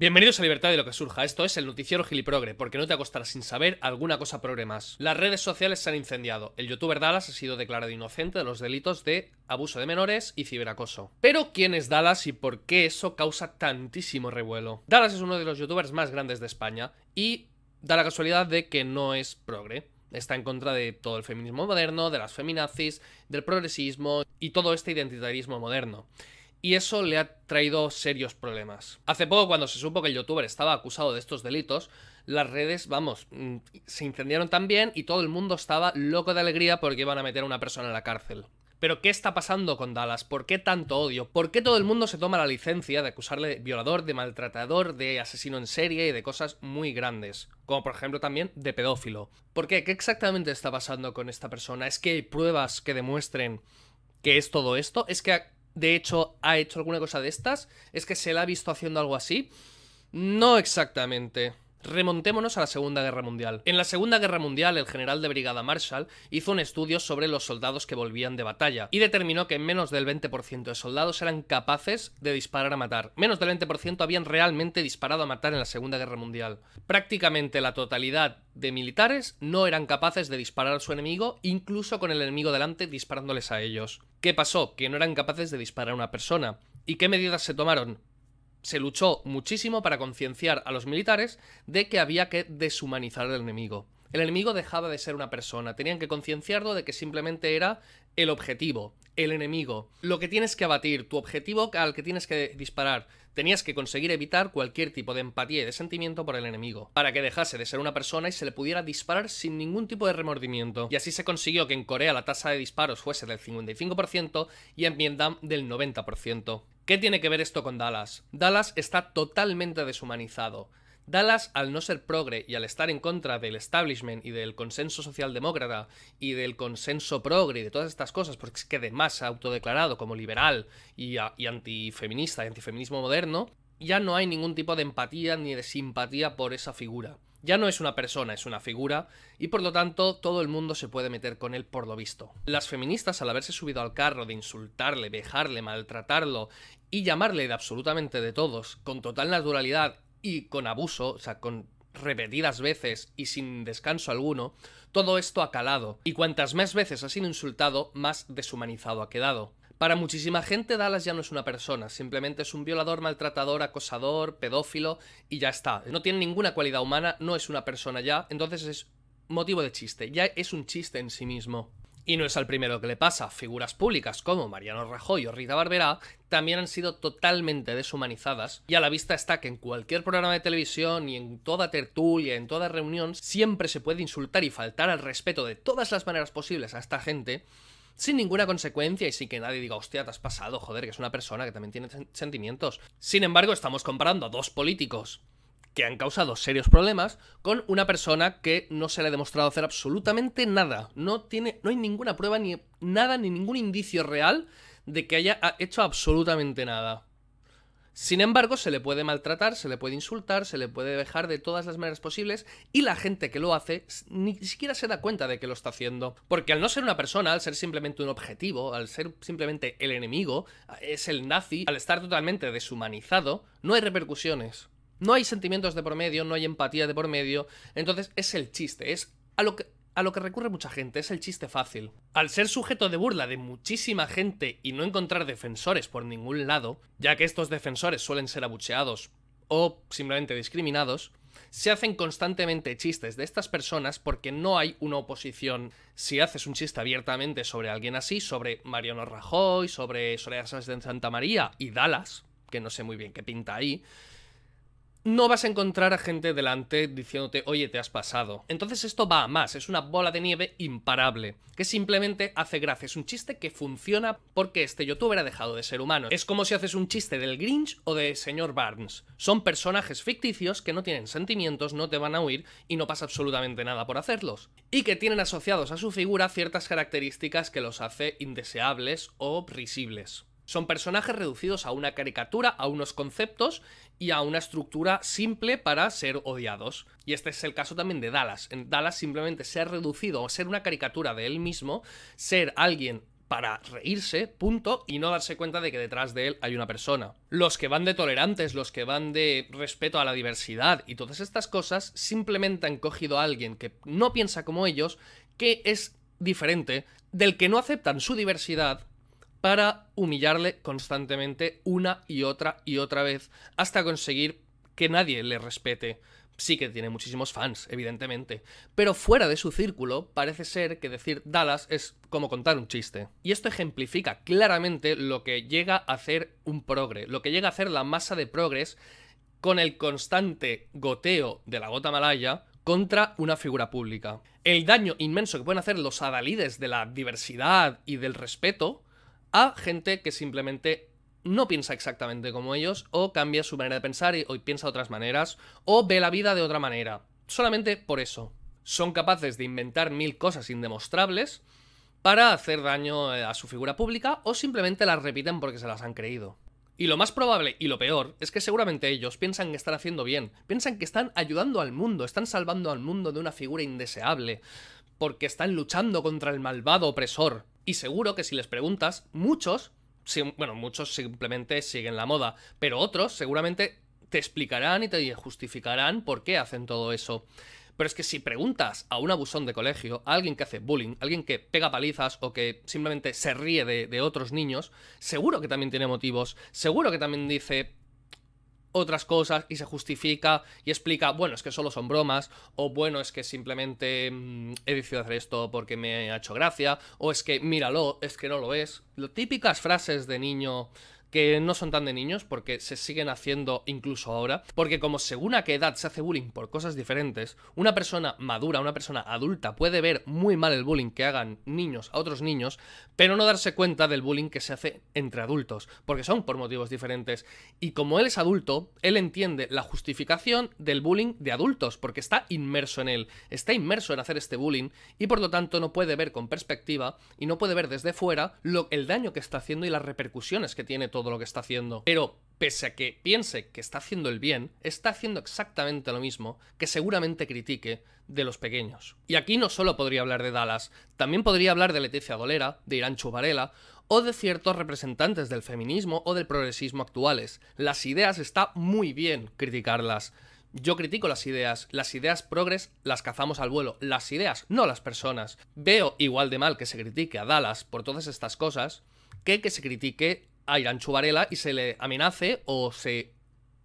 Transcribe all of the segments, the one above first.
Bienvenidos a Libertad de lo que surja, esto es el noticiero giliprogre, porque no te acostarás sin saber alguna cosa progre más. Las redes sociales se han incendiado, el youtuber Dallas ha sido declarado inocente de los delitos de abuso de menores y ciberacoso. Pero ¿quién es Dallas y por qué eso causa tantísimo revuelo? Dallas es uno de los youtubers más grandes de España y da la casualidad de que no es progre. Está en contra de todo el feminismo moderno, de las feminazis, del progresismo y todo este identitarismo moderno y eso le ha traído serios problemas. Hace poco, cuando se supo que el youtuber estaba acusado de estos delitos, las redes, vamos, mm, se incendiaron también y todo el mundo estaba loco de alegría porque iban a meter a una persona en la cárcel. Pero ¿qué está pasando con Dallas? ¿Por qué tanto odio? ¿Por qué todo el mundo se toma la licencia de acusarle de violador, de maltratador, de asesino en serie y de cosas muy grandes? Como por ejemplo también de pedófilo. ¿Por qué? ¿Qué exactamente está pasando con esta persona? ¿Es que hay pruebas que demuestren que es todo esto? ¿Es que de hecho ha hecho alguna cosa de estas, es que se la ha visto haciendo algo así. No exactamente. Remontémonos a la Segunda Guerra Mundial. En la Segunda Guerra Mundial, el general de brigada Marshall hizo un estudio sobre los soldados que volvían de batalla y determinó que menos del 20% de soldados eran capaces de disparar a matar. Menos del 20% habían realmente disparado a matar en la Segunda Guerra Mundial. Prácticamente la totalidad de militares no eran capaces de disparar a su enemigo, incluso con el enemigo delante disparándoles a ellos. ¿Qué pasó? Que no eran capaces de disparar a una persona. ¿Y qué medidas se tomaron? se luchó muchísimo para concienciar a los militares de que había que deshumanizar al enemigo. El enemigo dejaba de ser una persona, tenían que concienciarlo de que simplemente era el objetivo, el enemigo, lo que tienes que abatir, tu objetivo al que tienes que disparar. Tenías que conseguir evitar cualquier tipo de empatía y de sentimiento por el enemigo, para que dejase de ser una persona y se le pudiera disparar sin ningún tipo de remordimiento. Y así se consiguió que en Corea la tasa de disparos fuese del 55% y en Vietnam del 90%. ¿Qué tiene que ver esto con Dallas? Dallas está totalmente deshumanizado. Dallas, al no ser progre y al estar en contra del establishment y del consenso socialdemócrata y del consenso progre y de todas estas cosas, porque es que más más autodeclarado como liberal y, y antifeminista y antifeminismo moderno, ya no hay ningún tipo de empatía ni de simpatía por esa figura. Ya no es una persona, es una figura, y por lo tanto todo el mundo se puede meter con él por lo visto. Las feministas, al haberse subido al carro de insultarle, vejarle, maltratarlo y llamarle de absolutamente de todos, con total naturalidad y con abuso, o sea, con repetidas veces y sin descanso alguno, todo esto ha calado, y cuantas más veces ha sido insultado, más deshumanizado ha quedado. Para muchísima gente Dallas ya no es una persona, simplemente es un violador, maltratador, acosador, pedófilo y ya está. No tiene ninguna cualidad humana, no es una persona ya, entonces es motivo de chiste, ya es un chiste en sí mismo. Y no es al primero que le pasa, figuras públicas como Mariano Rajoy o Rita Barberá también han sido totalmente deshumanizadas y a la vista está que en cualquier programa de televisión y en toda tertulia, en toda reunión, siempre se puede insultar y faltar al respeto de todas las maneras posibles a esta gente sin ninguna consecuencia y sin que nadie diga, hostia, te has pasado, joder, que es una persona que también tiene sentimientos. Sin embargo, estamos comparando a dos políticos han causado serios problemas con una persona que no se le ha demostrado hacer absolutamente nada. No, tiene, no hay ninguna prueba ni nada, ni ningún indicio real de que haya hecho absolutamente nada. Sin embargo, se le puede maltratar, se le puede insultar, se le puede dejar de todas las maneras posibles y la gente que lo hace ni siquiera se da cuenta de que lo está haciendo. Porque al no ser una persona, al ser simplemente un objetivo, al ser simplemente el enemigo, es el nazi, al estar totalmente deshumanizado, no hay repercusiones. No hay sentimientos de por medio, no hay empatía de por medio. Entonces es el chiste, es a lo que, a lo que recurre mucha gente, es el chiste fácil. Al ser sujeto de burla de muchísima gente y no encontrar defensores por ningún lado, ya que estos defensores suelen ser abucheados o simplemente discriminados, se hacen constantemente chistes de estas personas porque no hay una oposición. Si haces un chiste abiertamente sobre alguien así, sobre Mariano Rajoy, sobre Soraya de Santa María y Dallas, que no sé muy bien qué pinta ahí, no vas a encontrar a gente delante diciéndote, oye, te has pasado. Entonces esto va a más, es una bola de nieve imparable, que simplemente hace gracia. Es un chiste que funciona porque este youtuber ha dejado de ser humano. Es como si haces un chiste del Grinch o de señor Barnes. Son personajes ficticios que no tienen sentimientos, no te van a huir y no pasa absolutamente nada por hacerlos. Y que tienen asociados a su figura ciertas características que los hace indeseables o risibles. Son personajes reducidos a una caricatura, a unos conceptos y a una estructura simple para ser odiados. Y este es el caso también de Dallas. En Dallas simplemente ser reducido o ser una caricatura de él mismo, ser alguien para reírse, punto, y no darse cuenta de que detrás de él hay una persona. Los que van de tolerantes, los que van de respeto a la diversidad y todas estas cosas, simplemente han cogido a alguien que no piensa como ellos, que es diferente, del que no aceptan su diversidad para humillarle constantemente una y otra y otra vez hasta conseguir que nadie le respete. Sí que tiene muchísimos fans, evidentemente, pero fuera de su círculo parece ser que decir Dallas es como contar un chiste. Y esto ejemplifica claramente lo que llega a hacer un progre, lo que llega a hacer la masa de progres con el constante goteo de la gota malaya contra una figura pública. El daño inmenso que pueden hacer los adalides de la diversidad y del respeto a gente que simplemente no piensa exactamente como ellos, o cambia su manera de pensar y, hoy piensa de otras maneras, o ve la vida de otra manera. Solamente por eso. Son capaces de inventar mil cosas indemostrables para hacer daño eh, a su figura pública o simplemente las repiten porque se las han creído. Y lo más probable y lo peor es que seguramente ellos piensan que están haciendo bien, piensan que están ayudando al mundo, están salvando al mundo de una figura indeseable, porque están luchando contra el malvado opresor. Y seguro que si les preguntas, muchos, bueno, muchos simplemente siguen la moda, pero otros seguramente te explicarán y te justificarán por qué hacen todo eso. Pero es que si preguntas a un abusón de colegio, a alguien que hace bullying, a alguien que pega palizas o que simplemente se ríe de, de, otros niños, seguro que también tiene motivos, seguro que también dice, otras cosas y se justifica y explica, bueno, es que solo son bromas, o bueno, es que simplemente mm, he decidido hacer esto porque me ha hecho gracia, o es que míralo, es que no lo es. Típicas frases de niño que no son tan de niños porque se siguen haciendo incluso ahora, porque como según a qué edad se hace bullying por cosas diferentes, una persona madura, una persona adulta puede ver muy mal el bullying que hagan niños a otros niños, pero no darse cuenta del bullying que se hace entre adultos, porque son por motivos diferentes. Y como él es adulto, él entiende la justificación del bullying de adultos, porque está inmerso en él, está inmerso en hacer este bullying y por lo tanto no puede ver con perspectiva y no puede ver desde fuera lo, el daño que está haciendo y las repercusiones que tiene todo todo lo que está haciendo, pero pese a que piense que está haciendo el bien, está haciendo exactamente lo mismo que seguramente critique de los pequeños. Y aquí no solo podría hablar de Dallas, también podría hablar de Leticia Dolera, de Irán Chubarela o de ciertos representantes del feminismo o del progresismo actuales. Las ideas está muy bien criticarlas. Yo critico las ideas, las ideas progres las cazamos al vuelo, las ideas, no las personas. Veo igual de mal que se critique a Dallas por todas estas cosas que que se critique a Irán y se le amenace o se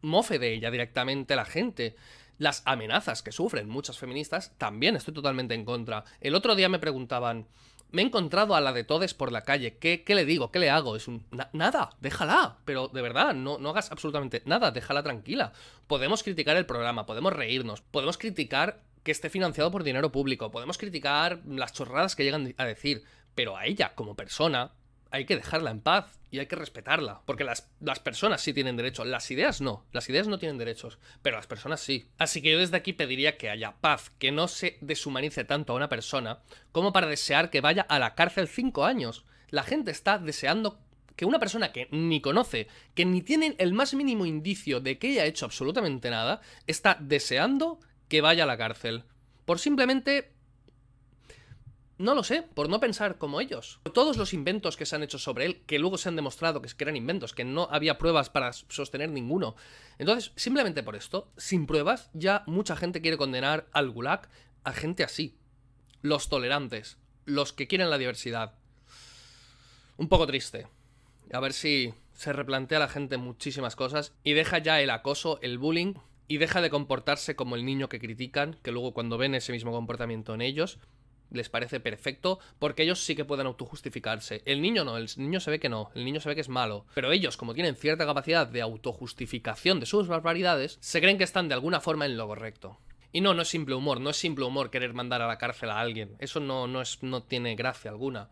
mofe de ella directamente la gente. Las amenazas que sufren muchas feministas también estoy totalmente en contra. El otro día me preguntaban, me he encontrado a la de Todes por la calle, ¿qué, qué le digo? ¿Qué le hago? Es nada, déjala, pero de verdad, no, no hagas absolutamente nada, déjala tranquila. Podemos criticar el programa, podemos reírnos, podemos criticar que esté financiado por dinero público, podemos criticar las chorradas que llegan a decir, pero a ella como persona hay que dejarla en paz y hay que respetarla, porque las, personas sí tienen derecho, las ideas no, las ideas no tienen derechos, pero las personas sí. Así que yo desde aquí pediría que haya paz, que no se deshumanice tanto a una persona como para desear que vaya a la cárcel cinco años. La gente está deseando que una persona que ni conoce, que ni tiene el más mínimo indicio de que haya hecho absolutamente nada, está deseando que vaya a la cárcel. Por simplemente no lo sé, por no pensar como ellos. Todos los inventos que se han hecho sobre él, que luego se han demostrado que eran inventos, que no había pruebas para sostener ninguno. Entonces, simplemente por esto, sin pruebas, ya mucha gente quiere condenar al Gulag a gente así. Los tolerantes, los que quieren la diversidad. Un poco triste. A ver si se replantea la gente muchísimas cosas y deja ya el acoso, el bullying, y deja de comportarse como el niño que critican, que luego cuando ven ese mismo comportamiento en ellos, les parece perfecto porque ellos sí que pueden autojustificarse. El niño no, el niño se ve que no, el niño se ve que es malo. Pero ellos, como tienen cierta capacidad de autojustificación de sus barbaridades, se creen que están de alguna forma en lo correcto. Y no, no es simple humor, no es simple humor querer mandar a la cárcel a alguien. Eso no, no, es, no tiene gracia alguna.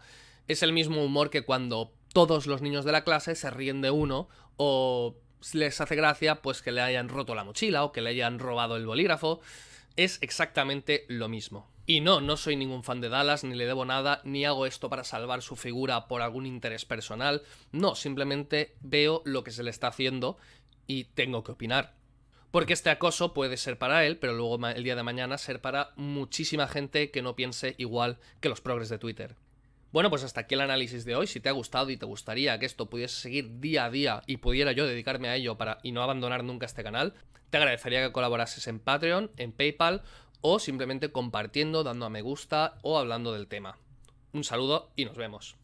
Es el mismo humor que cuando todos los niños de la clase se ríen de uno o les hace gracia pues que le hayan roto la mochila o que le hayan robado el bolígrafo. Es exactamente lo mismo. Y no, no soy ningún fan de Dallas, ni le debo nada, ni hago esto para salvar su figura por algún interés personal. No, simplemente veo lo que se le está haciendo y tengo que opinar. Porque este acoso puede ser para él, pero luego el día de mañana ser para muchísima gente que no piense igual que los progres de Twitter. Bueno, pues hasta aquí el análisis de hoy. Si te ha gustado y te gustaría que esto pudiese seguir día a día y pudiera yo dedicarme a ello para y no abandonar nunca este canal, te agradecería que colaborases en Patreon, en PayPal o simplemente compartiendo, dando a me gusta o hablando del tema. Un saludo y nos vemos.